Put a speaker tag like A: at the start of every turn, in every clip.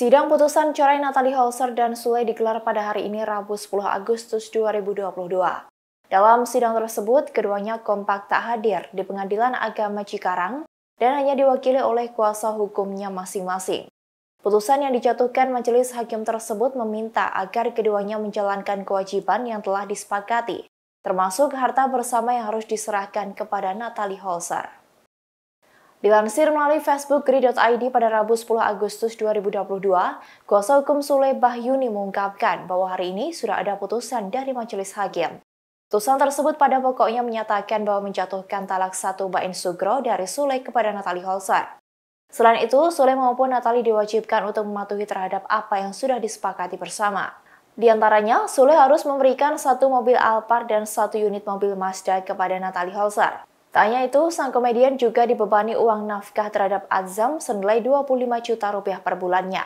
A: Sidang putusan cerai Natalie Hauser dan Sule digelar pada hari ini Rabu 10 Agustus 2022. Dalam sidang tersebut, keduanya kompak tak hadir di Pengadilan Agama Cikarang dan hanya diwakili oleh kuasa hukumnya masing-masing. Putusan yang dijatuhkan majelis hakim tersebut meminta agar keduanya menjalankan kewajiban yang telah disepakati, termasuk harta bersama yang harus diserahkan kepada Natalie Holzer. Dilansir melalui Facebook Gri.id pada Rabu 10 Agustus 2022, kuasa hukum Sule Bahyuni mengungkapkan bahwa hari ini sudah ada putusan dari Majelis Hakim. Putusan tersebut pada pokoknya menyatakan bahwa menjatuhkan talak satu Bain Sugro dari Sule kepada Natali Holzer. Selain itu, Sule maupun Natali diwajibkan untuk mematuhi terhadap apa yang sudah disepakati bersama. Di antaranya, Sule harus memberikan satu mobil Alphard dan satu unit mobil Mazda kepada Natali Holzer. Tak hanya itu, sang komedian juga dibebani uang nafkah terhadap Azam senilai 25 juta rupiah per bulannya.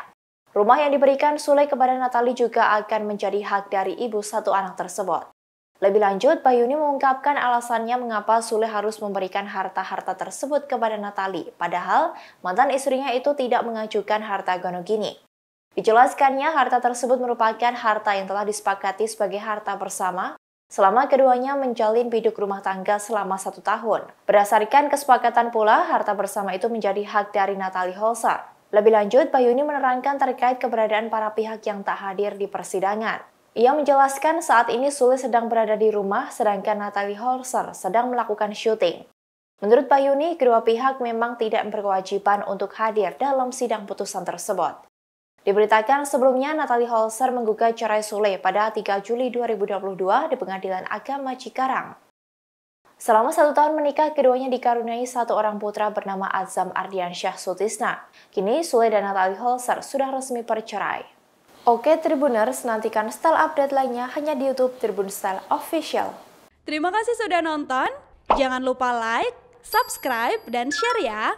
A: Rumah yang diberikan Sule kepada Natali juga akan menjadi hak dari ibu satu anak tersebut. Lebih lanjut, Bayuni mengungkapkan alasannya mengapa Sule harus memberikan harta-harta tersebut kepada Natali, padahal mantan istrinya itu tidak mengajukan harta gono gini. Dijelaskannya, harta tersebut merupakan harta yang telah disepakati sebagai harta bersama selama keduanya menjalin biduk rumah tangga selama satu tahun. Berdasarkan kesepakatan pula, harta bersama itu menjadi hak dari Natalie Holsa. Lebih lanjut, Bayuni menerangkan terkait keberadaan para pihak yang tak hadir di persidangan. Ia menjelaskan saat ini Sule sedang berada di rumah, sedangkan Natalie Holzer sedang melakukan syuting. Menurut Bayuni, kedua pihak memang tidak berkewajiban untuk hadir dalam sidang putusan tersebut. Diberitakan sebelumnya, Natalie Holzer menggugat cerai Sule pada 3 Juli 2022 di Pengadilan Agama Cikarang. Selama satu tahun menikah, keduanya dikaruniai satu orang putra bernama Azam Ardiansyah Sutisna. Kini, Sule dan Natalie Holzer sudah resmi bercerai. Oke Tribuners, nantikan style update lainnya hanya di YouTube Tribun Style Official. Terima kasih sudah nonton. Jangan lupa like, subscribe, dan share ya.